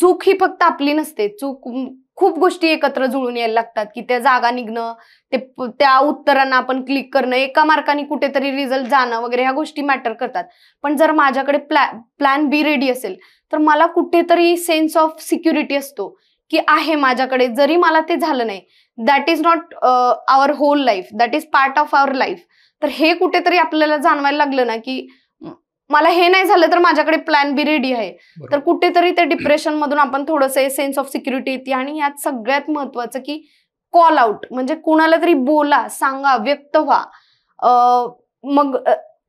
A: चूक ही फक्त आपली नसते चूक खूप गोष्टी एकत्र जुळून यायला लागतात की त्या जागा निघणं ते त्या उत्तरांना आपण क्लिक करणं एका मार्काने कुठेतरी रिझल्ट जाणं वगैरे ह्या गोष्टी मॅटर करतात पण जर माझ्याकडे प्लॅ प्लॅन बी रेडी असेल तर मला कुठेतरी सेन्स ऑफ सिक्युरिटी असतो की आहे माझ्याकडे जरी मला ते झालं नाही that is not our whole life that is part of our life तर हे कुठेतरी आपल्याला जाणवायला लागलं ना की मला हे नाही झालं तर माझ्याकडे प्लॅन बी रेडी आहे तर कुठेतरी ते डिप्रेशन मधून आपण थोडंसं सेन्स ऑफ सिक्युरिटी येते आणि यात सगळ्यात महत्वाचं की कॉल आउट म्हणजे कुणाला तरी बोला सांगा व्यक्त व्हा मग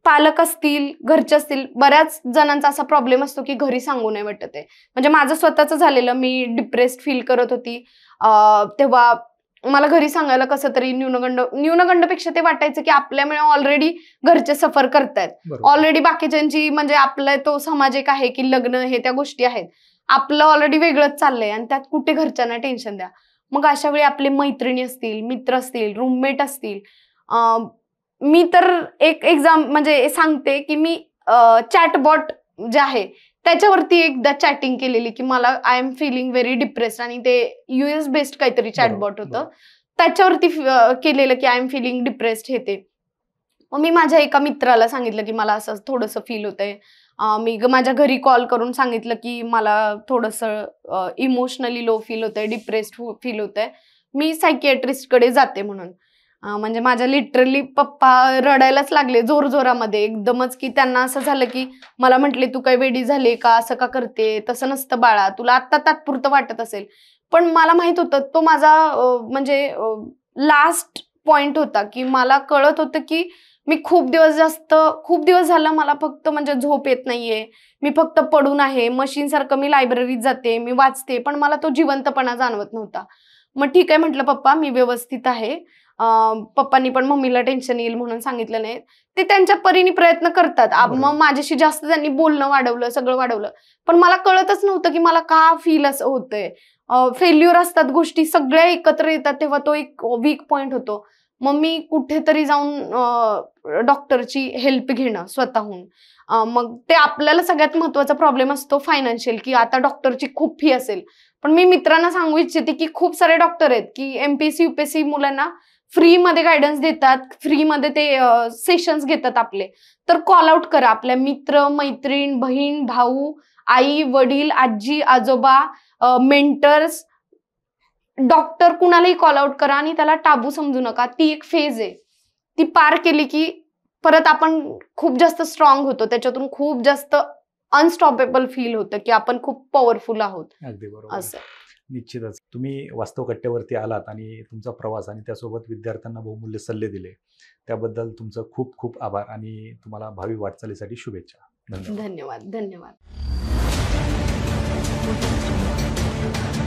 A: पालक असतील घरचे असतील बऱ्याच जणांचा असा प्रॉब्लेम असतो की घरी सांगू नाही वाटत आहे म्हणजे माझं स्वतःचं झालेलं मी डिप्रेस्ड फील करत होती तेव्हा मला घरी सांगायला कसं तरी न्यूनगंड न्यूनगंडपेक्षा ते वाटायचं की आपल्यामुळे ऑलरेडी घरचे सफर करतायत ऑलरेडी बाकीच्यांची म्हणजे आपला तो समाज एक आहे की लग्न हे त्या गोष्टी आहेत आपलं ऑलरेडी वेगळंच चाललंय आणि त्यात कुठे घरच्यांना टेन्शन द्या मग अशा वेळी आपले मैत्रिणी असतील मित्र असतील रूममेट असतील मी तर एक एक्झाम म्हणजे सांगते की मी चॅटबॉट जे आहे त्याच्यावरती एकदा चॅटिंग केलेली की मला I am feeling very depressed आणि ते युएस बेस्ड काहीतरी चॅटबॉट होतं त्याच्यावरती केलेलं की आय एम फिलिंग डिप्रेस्ड हे ते मी माझ्या एका मित्राला सांगितलं की मला असं थोडंसं फील होतंय मी माझ्या घरी कॉल करून सांगितलं की मला थोडंसं इमोशनली लो फील होतंय डिप्रेस्ड फील होतंय मी सायकियाट्रिस्टकडे जाते म्हणून म्हणजे माझ्या लिटरली पप्पा रडायलाच लागले जोरजोरामध्ये एकदमच की त्यांना असं झालं की मला म्हटले तू काय वेडी झाले का असं का करते तसं नसतं बाळा तुला आता तात्पुरतं वाटत असेल पण मला माहित होतं तो माझा म्हणजे लास्ट पॉइंट होता की मला कळत होतं की मी खूप दिवस जास्त खूप दिवस झालं मला फक्त म्हणजे झोप येत नाहीये मी फक्त पडून आहे मशीनसारखं मी लायब्ररीत जाते मी वाचते पण मला तो जिवंतपणा जाणवत नव्हता मग ठीक आहे म्हटलं पप्पा मी व्यवस्थित आहे पप्पांनी पण मम्मीला टेन्शन येईल म्हणून सांगितलं नाही ते त्यांच्या परीने प्रयत्न करतात मग माझ्याशी जास्त त्यांनी बोलणं वाढवलं सगळं वाढवलं पण मला कळतच नव्हतं की मला का फील असं होतंय फेल्युअर असतात गोष्टी सगळ्या एकत्र येतात तेव्हा तो एक वीक पॉइंट होतो मग मी कुठेतरी जाऊन डॉक्टरची हेल्प घेणं स्वतःहून मग ते आपल्याला सगळ्यात महत्वाचा प्रॉब्लेम असतो फायनान्शियल की आता डॉक्टरची खूप फी असेल पण मी मित्रांना सांगू इच्छिते की खूप सारे डॉक्टर आहेत की एमपीएससी युपीएससी मुलांना फ्रीमध्ये गायडन्स देतात फ्रीमध्ये ते सेशन्स घेतात आपले तर कॉल आउट करा आपल्या मित्र मैत्रीण बहीण भाऊ आई वडील आजी आजोबा मेंटर्स डॉक्टर कुणालाही कॉल आउट करा आणि त्याला टाबू समजू नका ती एक फेज आहे ती पार केली की परत आपण खूप जास्त स्ट्रॉंग होतो त्याच्यातून खूप जास्त अनस्टॉपेबल फील होतं की आपण खूप पॉवरफुल आहोत
B: असं निश्चितच तुम्ही वास्तव कट्ट्यावरती आलात आणि तुमचा प्रवास आणि त्यासोबत विद्यार्थ्यांना बहुमूल्य सल्ले दिले त्याबद्दल तुमचं खूप खूप आभार आणि तुम्हाला भावी वाटचालीसाठी शुभेच्छा
A: धन्यवाद धन्यवाद धन्यवाद